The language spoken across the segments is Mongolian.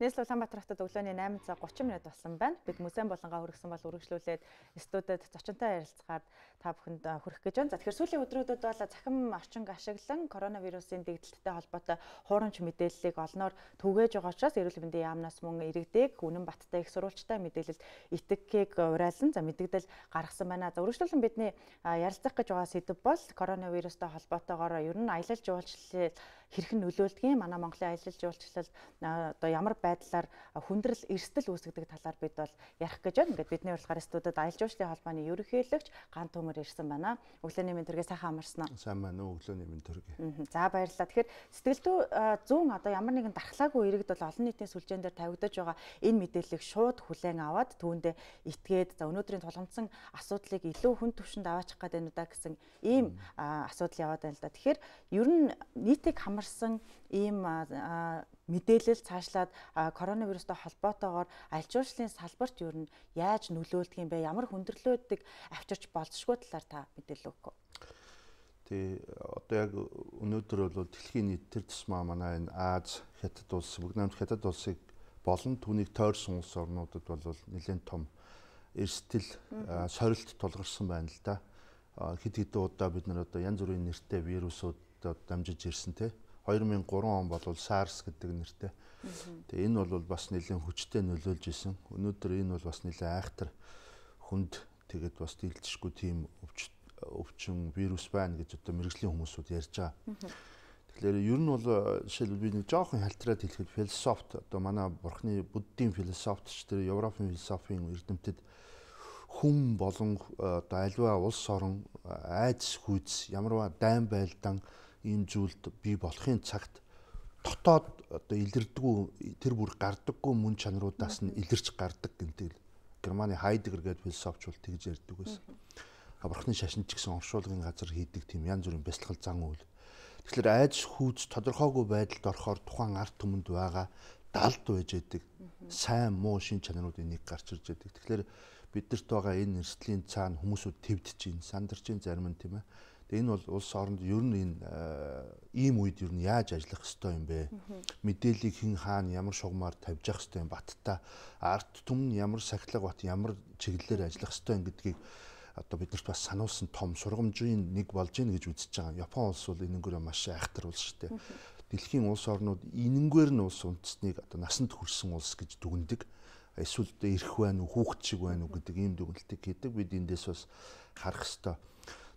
Нийслэл Улаанбаатар хотод өглөөний 8 цаг 30 минут болсон байна. Бид Мөсөн болонгаа хөргсөн бол үргэлжлүүлээд студид зочинтой ярилцахад та бүхэнд хүрэх гэж байна. За тэгэхээр сүүлийн өдрүүдэд бол цахим орчинг ашиглан коронавирусын дэгдэлттэй холбоотой хуурамч мэдээллийг олноор түгээж байгаа учраас эрүүл мэндийн яамнаас мөн иргэдэг үнэн баттай их сурвалжтай мэдээлэл итгэхийг уриалсан. За мэдээлэл гаргасан байна. За үргэлжлүүлэн бидний ярилцах гэж байгаа сэдв бол коронавирустай холбоотойгоор ер нь аялал жуулчлал хэрхэн нөлөөлдгийг манай Монголын аялал жуулчлал одоо ямар байдлаар хүндрэл эрсдэл үүсгэдэг талаар бид бол ярих гэж байна. Ингээд бидний урилгаар студид аялал жуулчлалын холбооны ерөнхийлөгч Ган Төмөр ирсэн байна. Өглөөний мэнд төргээ сайхан амарсан уу? Сайн байна уу? Өглөөний мэнд төргээ. За баярлалаа. Тэгэхээр сэтгэлдүү зүүн одоо ямар нэгэн дархлаагүй иргэд бол олон нийтийн сүлжээн дээр тавигдаж байгаа энэ мэдээллийг шууд хүлээн аваад түүндээ итгээд за өнөөдрийн тулгамдсан асуудлыг илүү хүн төвшөнд аваачих гэдэг нь да гэсэн ийм асуудал яваад байна л да. Тэгэхээр ер нь нийтийг хамар ямарсан ийм мэдээлэл цаашлаад коронавирустай холбоотойгоор аль жуулчлалын салбарт юу н яаж нөлөөлдөг юм бэ? Ямар хүндрэлүүдийг авчирч болзошгүй талаар та мэдээлэл өгөх үү? Тий одоо яг өнөөдөр бол дэлхийн нийт төр тусмаа манай энэ Аз хятад улс, Бүгнамд хятад улсыг болон түүнийг тойрсон улс орнуудад бол нэлээд том эрсдэл сорилт тулгарсан байна л да. Хэд хэдэн удаа бид нар одоо янз бүрийн нэртэй вирусууд дамжиж ирсэн тийм 2003 он бол SARS гэдэг нэртэй. Тэгээ энэ бол бас нэлээд хүчтэй нөлөөлж исэн. Өнөөдөр энэ бол бас нэлээд айхтар хүнд тэгээд бас дийлдэшгүй тийм өвчин вирус байна гэж одоо мэрэгжлийн хүмүүсүүд ярьж байгаа. Тэгэхээр ер нь бол жишээлбэл би нэг жоохон халтираад хэлэхэд философт одоо манай бурхны буддийн философтч тэр Европын философийн эрдэмтэд хүн болон э, одоо альва улс орон э, айдс хүйц ямарваа дайн байлдан ийм зүйлд бий болохын цагт дотоод одоо илэрдэггүй тэр бүр гардаггүй мөн чанаруудаас нь илэрч гардаг гэнтэй л Германы Хайдгер гэдэг философч бол тэгж ярьдаг байсан. Аврахны шашинч гэсэн оршуулгын газар хийдэг тийм янз бүрийн бясалгал зан үйл. Тэгэхээр айдас хүйц тодорхойгүй байдалд орохоор тухайн арт түмэнд байгаа далд байж яадаг сайн муу шин чанаруудын нэг гарч ирж яадаг. Тэгэхээр бидэрт байгаа энэ нэрслийн цаана хүмүүсүүд твдэж, сандарч, зарим нь тийм ээ Тэгээ энэ бол улс оронд ер нь энэ э, ийм үед ер нь яаж ажиллах хэвтэй юм бэ? Мэдээллийг хэн хаана ямар шугамар тавьж явах хэвтэй юм баттай арт түмэн ямар сахилга бат ямар чиглэлээр ажиллах хэвтэй юм гэдгийг одоо биднэрт бас сануулсан том сургамжийн нэг болж гин гэж үзэж байгаа. Япон улс бол энэнгээрээ маш айхтар улс шүү дээ. Дэлхийн улс орнууд энэнгээр нь улс үндэснийг одоо насанд хүрсэн улс гэж дүгнэдэг. Эсвэл одоо ирэх байна уу, хүүхэд шиг байна уу гэдэг ийм дүгнэлтийг хийдэг. Бид эндээс бас харах хэвээр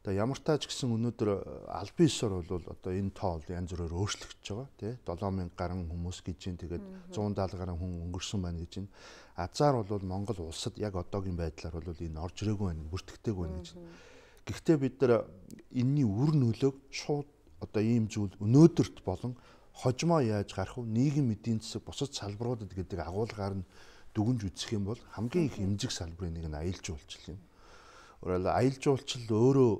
Тэгээ ямар тааж гэсэн өнөөдөр э, аль биесээр бол одоо энэ тоол янз бүрээр өөрчлөгдөж байгаа тий 7000 гаруй хүмүүс гэж чинь тэгээд 170 гаруй хүн өнгөрсөн байна гэж чинь азар бол Монгол улсад яг одоогийн байдлаар бол энэ орж ирээгүй байна бүртгэдэг байна гэж. Гэхдээ бид нар э, энэний үр нөлөөг шууд одоо ийм зүйл өнөөдөрт болон хожмоо яаж гарах вэ нийгэм эдийн засаг бусад салбаруудад гэдэг агуулгаар нь дүгнж үзэх юм бол хамгийн их эмзэг салбарын нэг нь аялал жуулчлал юм. Өөрөөр аялал жуулчлал өөрөө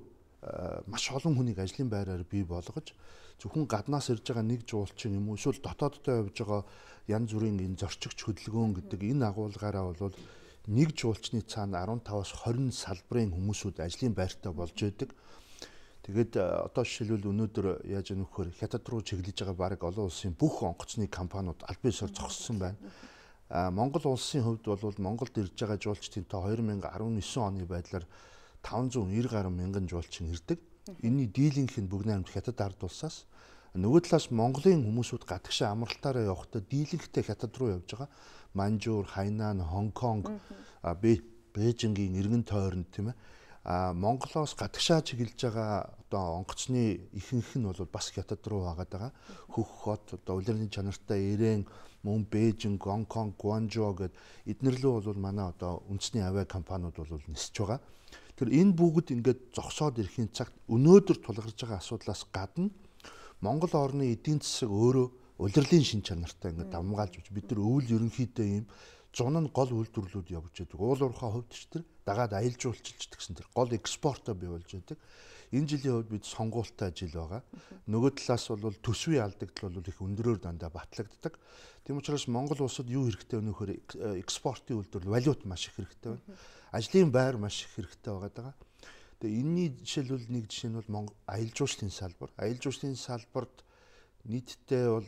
Э, маш олон хүнийг ажлын байраар бий болгож зөвхөн гаднаас ирж байгаа нэг жуулчин юм уу эсвэл дотооддоо явж байгаа янз бүрийн энэ зорчигч хөдөлгөөн гэдэг энэ агуулгаараа бол нэг жуулчны цаана 15-аас 20 салбарын хүмүүсүүд ажлын байртаа болж байдаг. Тэгээд э, одоо жишээлбэл өнөөдөр яаж нөхөр хятад руу чиглэж байгаа баг олон улсын бүх онгоцны компаниуд аль бисаар зогссон байна. Э, Монгол улсын хувьд бол Монголд ирж байгаа жуулчдын та 2019 оны байдлаар 590 гаруй мянган жуулчин ирдэг. Энийний дийлийнх нь бүгд найрамд хятад ард улсаас нөгөө талаас Монголын хүмүүсүүд гадагшаа амралтаараа явахдаа дийлэнхтэй хятад руу явж байгаа. Манжуур, Хайнан, Хонконг, Бээжингийн иргэн тойронд тийм ээ. А Монголоос гадагшаа чиглэж байгаа одоо онгоцны ихэнх нь бол бас хятад руу хагаад байгаа. Хөх хот одоо улирны чанартай ирээн мөн Бээжин, Гонконг, Гуанжоу гэд эднэр лөө бол манай одоо үндэсний авиа компаниуд бол нисэж байгаа. Тэр энэ бүгд ингээд зогсоод ирэхин цагт өнөөдөр тулгарч байгаа асуудлаас гадна Монгол орны эдийн засаг өөрөө улирлын шин чанартай ингээд давмгаалж байна. Бид нар өвөл ерөнхийдөө ийм зун нь гол үйлдвэрлүүд явж байдаг. Уул уурхаа хөвтч тэр дагаад аялал жуулчилж гэсэн тэр гол экспортоо бий болж байдаг. Энэ жилийн хувьд бид сонгуультай жил байгаа. Нөгөө талаас бол төсвийн алдагдал бол их өндөрөөр дандаа батлагддаг. Тийм учраас Монгол улсад юу хэрэгтэй вэ нөхөр э, экспортын үйлдвэрлэл валют маш их хэрэгтэй байна ажлын байр маш хэрэгтэй байгаа даа. Тэгээ энэний жишээлбэл нэг жишээ нь бол аялал жуулчлалын салбар. Аялал жуулчлалын салбарт нийтдээ бол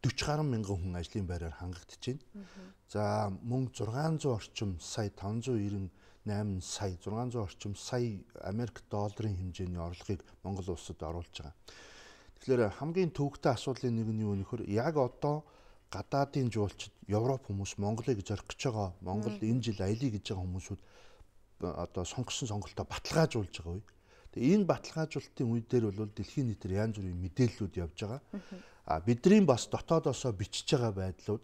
40 гаруй мянган хүн ажлын байраар хангагдж байна. За мөн 600 орчим сая 598 сая 600 орчим сая Америк долларын хэмжээний орлогыг Монгол улсад оруулж байгаа. Тэгэхээр хамгийн төвөгтэй асуудлын нэг нь юу нөхөр яг одоо гадаадын жуулчид Европ хүмүүс Монголыг зорих гэж байгаа Монгол энэ жил аялье гэж байгаа хүмүүсүүд одоо сонгосон сонголтоо баталгаажуулж байгаа үе. Тэгээ энэ баталгаажуулалтын үе дээр бол дэлхийн нийтээр янз бүрийн мэдээллүүд явж байгаа. А бидний бас дотоодосоо бичиж байгаа байдлууд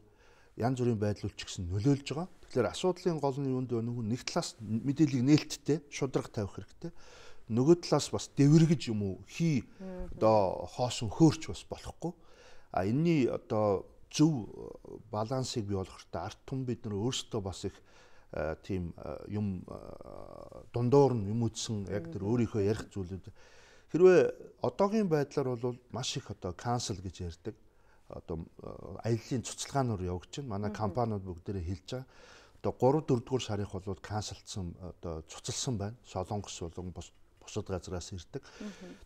янз бүрийн байдлууд ч гэсэн нөлөөлж байгаа. Тэгэхээр асуудлын гол нь юунд вэ? Нэг талаас мэдээллийг нээлттэй шударга тавих хэрэгтэй. Нөгөө талаас бас дэвэргэж юм уу хий одоо хоосон хөөрч бас болохгүй. А энэний одоо зөв э, балансыг бий болгохтой арт түм бид нар өөрсдөө бас их э, тийм э, юм дундуур нь юм үтсэн яг тэр өөрийнхөө ярих зүйлүүд хэрвээ одоогийн байдлаар бол маш их одоо cancel гэж ярьдаг одоо аяллаа цуцлагаанаар явж байна. Манай компаниуд бүгдээрээ хэлж байгаа. Одоо 3 4 дугаар сарынх бол канселтсан одоо цуцлсан байна. Солонгос болон бусад газраас ирдэг.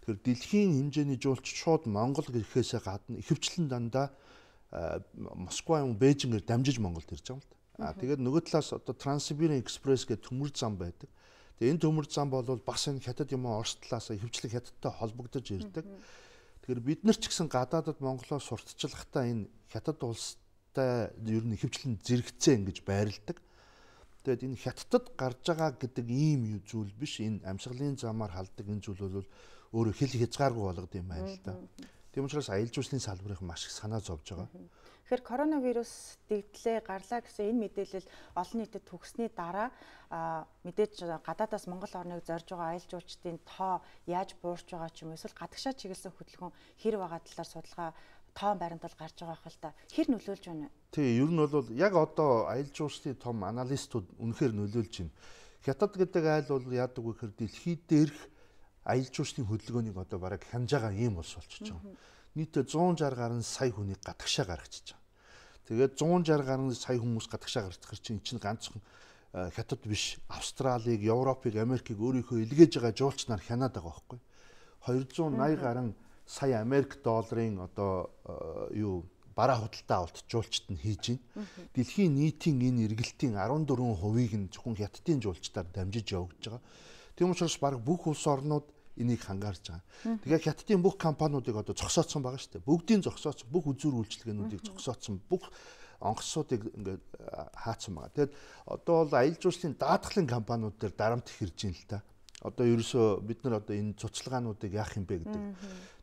Тэгэхээр дэлхийн хэмжээний жуулч шууд Монгол гэхээсээ гадна ихэвчлэн дандаа Э, Москва юм Бээжингээр дамжиж Монголд ирж байгаа юм л да. Аа тэгээд нөгөө талаас одоо Транссибирийн экспресс гэх төмөр зам байдаг. Тэгээд энэ төмөр зам бол бас энэ хятад юм Орос талаас хөвчлэг хятадтай холбогдож ирдэг. Тэгэхээр бид нар ч гэсэн гадаадад Монголоо сурталчлахтаа энэ хятад улстай ер нь хөвчлэн зэрэгцээ ингэж байрладаг. Тэгэд энэ хятадд гарч байгаа гэдэг ийм зүйл биш. Энэ амьсгалын замаар халдаг энэ зүйл бол өөрөө хэл хязгааргүй болгод юм байна л да. Mm -hmm. Тийм учраас аялал жуулчлалын салбарын маш их санаа зовж байгаа. Тэгэхээр коронавирус дэгдлээ гарлаа гэсэн энэ мэдээлэл олон нийтэд төгснээ дараа мэдээж гадаадаас Монгол орныг зорж байгаа аялал жуулчдын тоо яаж буурч байгаа ч юм эсвэл гадагшаа чиглэсэн хөдөлгөөн хэр байгаа талаар судалгаа тоон баримтал гарч байгаа хэл та хэр нөлөөлж байна вэ? Тий, ер нь бол яг одоо аялал жуулчлалын том аналистууд үнэхээр нөлөөлж байна. Хятад гэдэг айл бол яадаг вэ гэхээр дэлхийд дээрх аялал жуулчлалын хөдөлгөөнийг одоо бараг хянжаагаар ийм улс болчихж байгаа. Нийтдээ 160 гаруй сая хүнийг гадагшаа гаргачихж байгаа. Тэгээд 160 гаруй сая хүмүүс гадагшаа гаргах чинь чинь ганцхан э, хятад биш Австралиг, Европыг, Америкийг өөрийнхөө илгээж байгаа жуулч нар хянаад байгаа байхгүй. 280 гаруй сая Америк долларын одоо э, юу бараа худалдаа авалт жуулчт нь хийж байна. Дэлхийн нийтийн энэ эргэлтийн 14 хувийг нь зөвхөн хятадын жуулчдаар дамжиж явагдаж байгаа. Тийм учраас баг бүх улс орнууд энийг хангаарж байгаа. Тэгээ хятадын бүх компаниудыг одоо зогсооцсон байгаа шүү дээ. Бүгдийн зогсооц, бүх үзүүр үйлчилгээнүүдийг зогсооцсон, бүх онгоцсуудыг ингээд хаацсан байгаа. Тэгэд одоо бол аялал жуулчлалын даатгалын компаниуд дээр дарамт их ирж байна л та. Одоо ерөөсөө бид нар одоо энэ цуцлагаануудыг яах юм бэ гэдэг.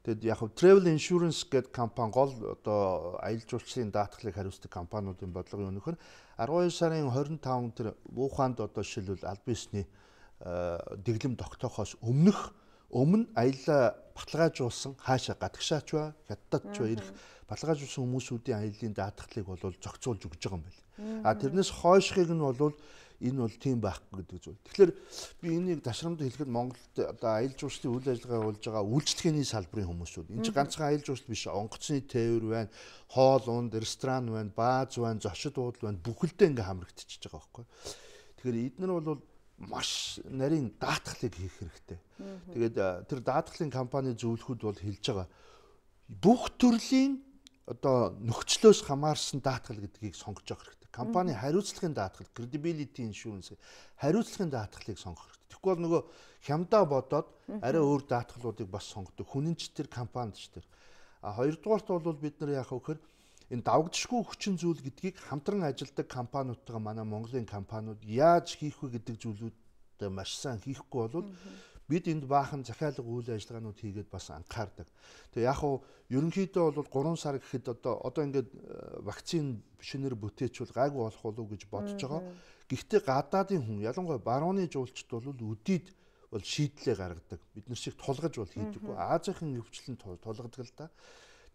Тэгэд яг хав travel insurance гэдэг компани гол одоо аялал жуулчлалын даатгалыг хариуцдаг компаниудын бодлого юу нөхөр 12 сарын 25-нд тэр Уханд одоо жишээлбэл аль бисний Э, дэглэм тогтоохоос өмнөх өмнө аяллаа баталгаажуулсан хаашаа гадагшаач ба хятадч ба ирэх баталгаажуулсан хүмүүсүүдийн аяллаа даатгалыг бол зохицуулж өгч байгаа юм байна. А тэрнээс хойшхыг нь бол энэ бол тийм байхгүй гэдэг зүйл. Тэгэхээр би энийг дашрамд хэлэхэд Монголд одоо аялал жуулчлалын үйл ажиллагаа явуулж байгаа үйлчлэгээний салбарын хүмүүсүүд. Энд чинь ганцхан аялал жуулчлал биш, онгоцны тээвэр байна, хоол унд, ресторан байна, бааз байна, зочид уудал байна, бүхэлдээ ингээм хамрагдчихж байгаа байхгүй. Тэгэхээр эдгээр бол маш нарийн даатгалыг хийх хэрэгтэй. Тэгээд тэр даатгалын компани зөвлөхүүд бол хэлж байгаа. Бүх төрлийн одоо нөхцлөөс хамаарсан даатгал гэдгийг сонгож явах хэрэгтэй. Компани хариуцлагын даатгал, credibility insurance хариуцлагын даатгалыг сонгох хэрэгтэй. Тэгэхгүй бол нөгөө хямдаа бодоод арай өөр даатгалуудыг бас сонгодог. Хүнэнч тэр компанид ч тэр. А хоёрдугаарт бол бид нар яах вэ гэхээр энэ давагдшгүй хүчин зүйл гэдгийг хамтран ажилладаг компаниудтайгаа манай Монголын компаниуд яаж хийх вэ гэдэг зүйлүүд маш сайн хийхгүй болвол бид энд баахан захиалга үйл ажиллагаанууд хийгээд бас анхаардаг. Тэгээ яг уу ерөнхийдөө бол 3 сар гэхэд одоо одоо ингээд э, вакцин шинээр бүтээчүүл гайгүй болох болов уу гэж бодож байгаа. Гэхдээ гадаадын хүн ялангуяа барууны жуулчд бол өдид бол шийдлээ гаргадаг. Бид нар шиг тулгаж бол хийдэггүй. Азийнхын өвчлөнд тулгадаг л да.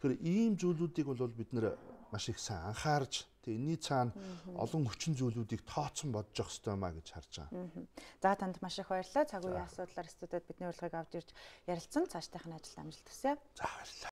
Тэгэхээр ийм зүйлүүдийг бол бид нэр маш их сайн анхаарч тэгээ энэний цаана олон хүчин зүйлүүдийг тооцсон бодож явах хэрэгтэй маа гэж харж байгаа. За танд маш их баярлалаа. Цаг үеийн асуудлаар студид бидний урилгыг авч ирж ярилцсан. Цаашдынх нь ажилд амжилт хүсье. За баярлалаа.